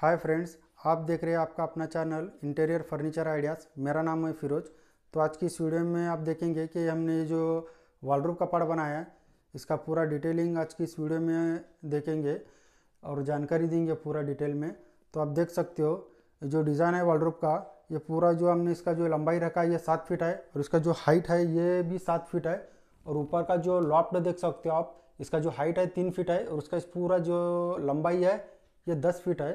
Hi friends आप देख रहे हैं आपका अपना चैनल इंटीरियर फर्नीचर आइडियाज़ मेरा नाम है फिरोज तो आज की इस वीडियो में आप देखेंगे कि हमने जो वालरूप कपड़ा बनाया है इसका पूरा डिटेलिंग आज की इस वीडियो में देखेंगे और जानकारी देंगे पूरा डिटेल में तो आप देख सकते हो जो डिज़ाइन है वालरूप का ये पूरा जो हमने इसका जो लंबाई रखा है ये सात फीट है और इसका जो हाइट है ये भी सात फीट है और ऊपर का जो लॉफ्ट देख सकते हो आप इसका जो हाइट है तीन फीट है और उसका इस पूरा जो लंबाई है ये दस फीट है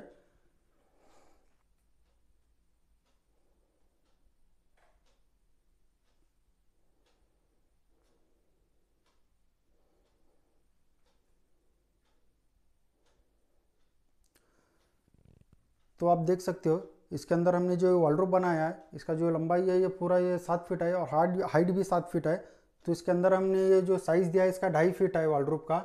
तो आप देख सकते हो इसके अंदर हमने जो वार्ड्रोप बनाया है इसका जो लंबाई है ये पूरा ये सात फीट है और हार्ड हाइट भी सात फीट है तो इसके अंदर हमने ये जो साइज़ दिया है इसका ढाई फीट है वार्ड्रोप का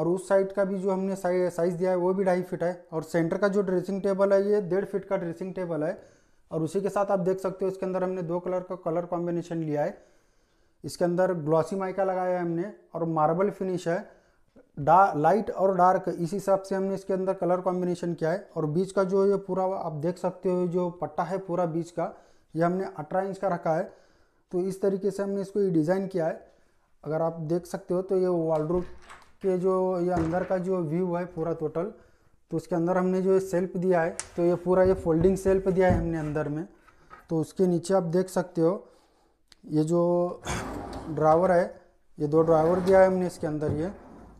और उस साइड का भी जो हमने साइज़ दिया है वो भी ढाई फीट है और सेंटर का जो ड्रेसिंग टेबल है ये डेढ़ फीट का ड्रेसिंग टेबल है और उसी के साथ आप देख सकते हो इसके अंदर हमने दो कलर का कलर कॉम्बिनेशन लिया है इसके अंदर ग्लॉसी माइका लगाया है हमने और मार्बल फिनिश है लाइट और डार्क इस हिसाब से हमने इसके अंदर कलर कॉम्बिनेशन किया है और बीच का जो ये पूरा आप देख सकते हो जो पट्टा है पूरा बीच का ये हमने अठारह इंच का रखा है तो इस तरीके से हमने इसको ये डिज़ाइन किया है अगर आप देख सकते हो तो ये वॉलरूप के जो ये अंदर का जो व्यू है पूरा टोटल तो उसके अंदर हमने जो ये सेल्फ दिया है तो ये पूरा ये फोल्डिंग सेल्फ दिया है हमने अंदर में तो उसके नीचे आप देख सकते हो ये जो ड्राइवर है ये दो ड्राइवर दिया है हमने इसके अंदर ये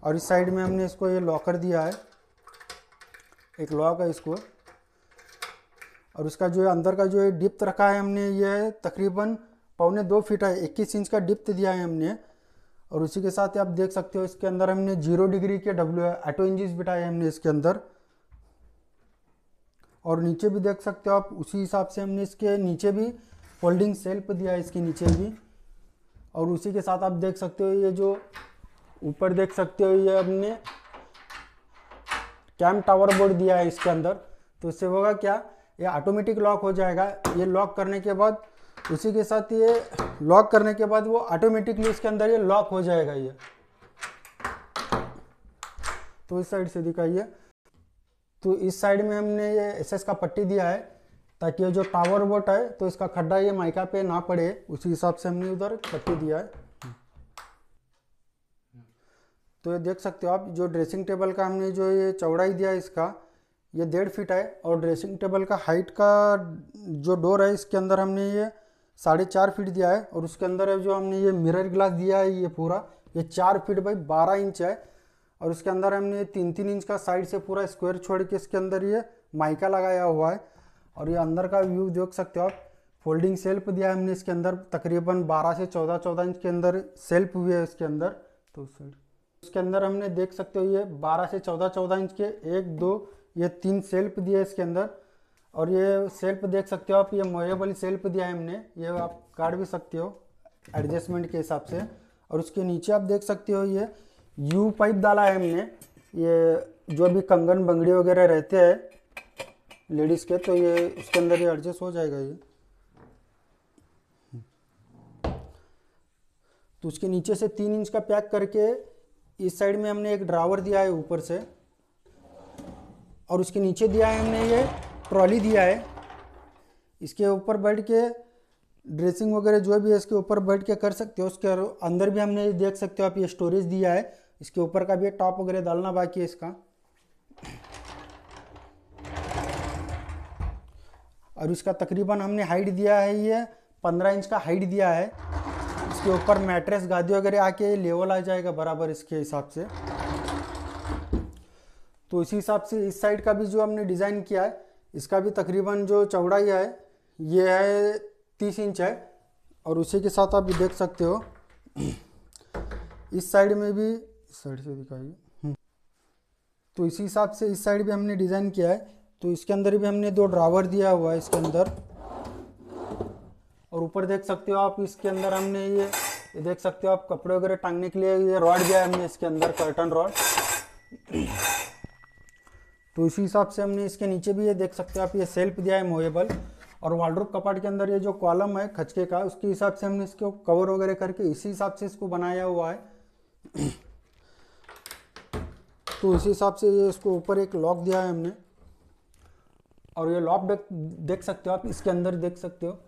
और इस साइड में हमने इसको ये लॉकर दिया है एक लॉक है इसको और उसका जो है अंदर का जो डिप्थ रखा है हमने ये तकरीबन पौने दो फीट है इक्कीस इंच का डिप्थ दिया है हमने और उसी के साथ आप देख सकते हो इसके अंदर हमने जीरो डिग्री के डब्ल्यू ऑटो इंजिस बिठाए हमने इसके अंदर और नीचे भी देख सकते हो आप उसी हिसाब से हमने इसके नीचे भी फोल्डिंग सेल्फ दिया है इसके नीचे भी और उसी के साथ आप देख सकते हो ये जो ऊपर देख सकते हो ये हमने कैम टावर बोर्ड दिया है इसके अंदर तो इससे होगा क्या ये ऑटोमेटिक लॉक हो जाएगा ये लॉक करने के बाद उसी के साथ ये लॉक करने के बाद वो ऑटोमेटिकली इसके अंदर ये लॉक हो जाएगा ये तो इस साइड से दिखाइए तो इस साइड में हमने ये एसएस का पट्टी दिया है ताकि ये जो टावर वोट है तो इसका खड्डा ये माइका पे ना पड़े उसी हिसाब से हमने उधर पट्टी दिया है तो ये देख सकते हो आप जो ड्रेसिंग टेबल का हमने जो ये चौड़ाई दिया इसका ये डेढ़ फीट है और ड्रेसिंग टेबल का हाइट का जो डोर है इसके अंदर हमने ये साढ़े चार फीट दिया है और उसके अंदर जो हमने ये मिरर ग्लास दिया है ये पूरा ये चार फीट बाई बारह इंच है और उसके अंदर हमने तीन तीन इंच का साइड से पूरा स्क्वायर छोड़ के इसके अंदर ये माइका लगाया हुआ है और ये अंदर का व्यू देख सकते हो आप फोल्डिंग सेल्फ दिया है हमने इसके अंदर तकरीबन बारह से चौदह चौदह इंच के अंदर सेल्फ हुई है इसके अंदर तो साइड इसके अंदर हमने देख सकते हो ये 12 से 14 14 इंच के एक दो ये तीन सेल्फ दिए इसके अंदर और ये सेल्फ देख सकते हो आप ये मोएबल सेल्फ दिया है हमने ये आप काट भी सकते हो एडजस्टमेंट के हिसाब से और उसके नीचे आप देख सकते हो ये यू पाइप डाला है हमने ये जो भी कंगन बंगड़ी वगैरह रहते हैं लेडीज़ के तो ये उसके अंदर ये एडजस्ट हो जाएगा ये तो उसके नीचे से तीन इंच का पैक करके इस साइड में हमने एक ड्रावर दिया है ऊपर से और उसके नीचे दिया है हमने ये ट्रॉली दिया है इसके ऊपर बैठ के ड्रेसिंग वगैरह जो भी है इसके ऊपर बैठ के कर सकते हो उसके अंदर भी हमने देख सकते हो आप ये स्टोरेज दिया है इसके ऊपर का भी टॉप वगैरह डालना बाकी है इसका और इसका तकरीबन हमने हाइट दिया है ये पंद्रह इंच का हाइट दिया है इसके ऊपर मैट्रेस गादी वगैरह आके लेवल आ जाएगा बराबर इसके हिसाब से तो इसी हिसाब से इस साइड का भी जो हमने डिज़ाइन किया है इसका भी तकरीबन जो चौड़ाई है ये है तीस इंच है और उसी के साथ आप देख सकते हो इस साइड में भी इस साइड से दिखाइए हम्म। तो इसी हिसाब से इस साइड भी हमने डिज़ाइन किया है तो इसके अंदर भी हमने दो ड्रावर दिया हुआ है इसके अंदर और ऊपर देख सकते हो आप इसके अंदर हमने ये ये देख सकते हो आप कपड़े वगैरह टांगने के लिए ये रॉड दिया हमने इसके अंदर कर्टन रॉड तो इसी हिसाब से हमने इसके नीचे भी ये देख सकते हो आप ये सेल्फ दिया है मोएबल और वार्ड्रोप कपाट के अंदर ये जो कॉलम है खचके का उसके हिसाब से हमने इसको कवर वगैरह करके इसी हिसाब से इसको बनाया हुआ है तो इसी हिसाब से ये इसको ऊपर एक लॉक दिया है हमने और ये लॉक देख सकते हो आप इसके अंदर देख सकते हो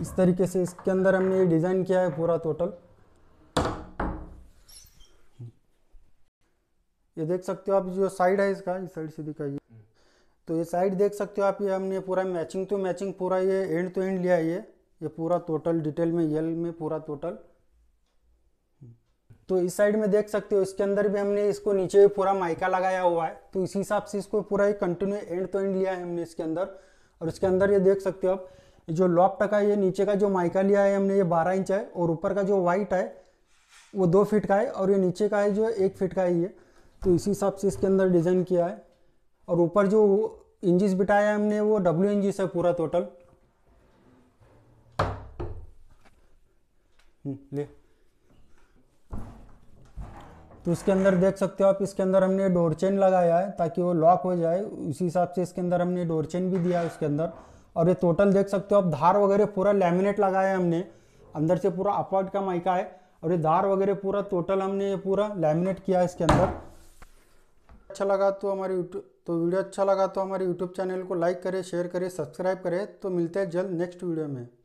इस तरीके से इसके अंदर हमने ये डिज़ाइन किया है पूरा टोटल ये देख सकते हो आप जो साइड है इसका इस साइड से दिखाइए तो ये साइड देख सकते हो आप ये हमने पूरा मैचिंग टू मैचिंग पूरा ये एंड टू एंड लिया है ये ये पूरा टोटल डिटेल में येल में पूरा टोटल तो इस साइड में देख सकते हो इसके अंदर भी हमने इसको नीचे पूरा माइका लगाया हुआ है तो इसी हिसाब से इसको पूरा ही कंटिन्यू एंड टू एंड लिया है हमने इसके अंदर और इसके अंदर ये देख सकते हो आप जो लॉप टका ये नीचे का जो माइका लिया है हमने ये बारह इंच है और ऊपर का जो वाइट है वो दो फिट का है और ये नीचे का है जो एक फिट का है ये तो इसी हिसाब से इसके अंदर डिज़ाइन किया है और ऊपर जो इंजिस बिठाया है हमने वो डब्ल्यू इंजिस है पूरा टोटल हम्म, ले तो उसके अंदर देख सकते हो आप इसके अंदर हमने डोर चेन लगाया है ताकि वो लॉक हो जाए उसी हिसाब से इसके अंदर हमने डोर चेन भी दिया है उसके अंदर और ये टोटल देख सकते हो आप धार वगैरह पूरा लेमिनेट लगाया है हमने अंदर से पूरा अपर्ट का माइका है और ये धार वगैरह पूरा टोटल हमने ये पूरा लेमिनेट किया है इसके अंदर अच्छा लगा तो हमारे यूट्यूब तो वीडियो अच्छा लगा तो हमारे यूट्यूब चैनल को लाइक करें शेयर करें सब्सक्राइब करें तो मिलते हैं जल्द नेक्स्ट वीडियो में